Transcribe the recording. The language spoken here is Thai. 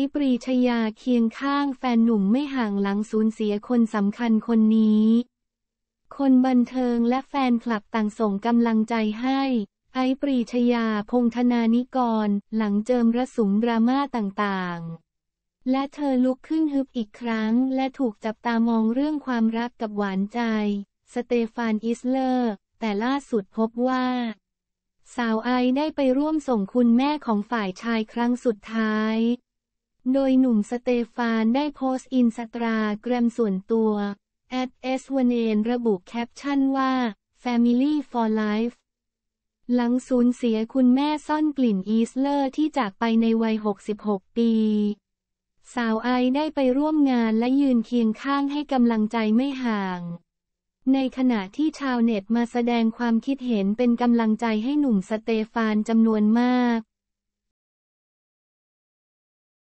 ไปรีชยาเคียงข้างแฟนหนุ่มไม่ห่างหลังสูญเสียคนสำคัญคนนี้ คนบันเทิงและแฟนคลับต่างส่งกำลังใจให้ ไอปรีชยาพงธนานิกรหลังเจิมระสุงดราม่าต่างๆ และเธอลุกขึ้นฮึบอีกครั้งและถูกจับตามองเรื่องความรักกับหวานใจ สเตฟานอิสเลอร์ แต่ล่าสุดพบว่า สาวไอได้ไปร่วมส่งคุณแม่ของฝ่ายชายครั้งสุดท้ายโดยหนุ่มสเตฟานได้โพสต์อินสตาแกรมส่วนตัว at s w n n e n ระบุแคปชั่นว่า Family for Life หลังสูญเสียคุณแม่ซ่อนกลิ่นอีสเลอร์ที่จากไปในวัย 66 ปี สาวไอได้ไปร่วมงานและยืนเคียงข้างให้กำลังใจไม่ห่าง ในขณะที่ชาวเน็ตมาแสดงความคิดเห็นเป็นกำลังใจให้หนุ่มสเตฟานจำนวนมาก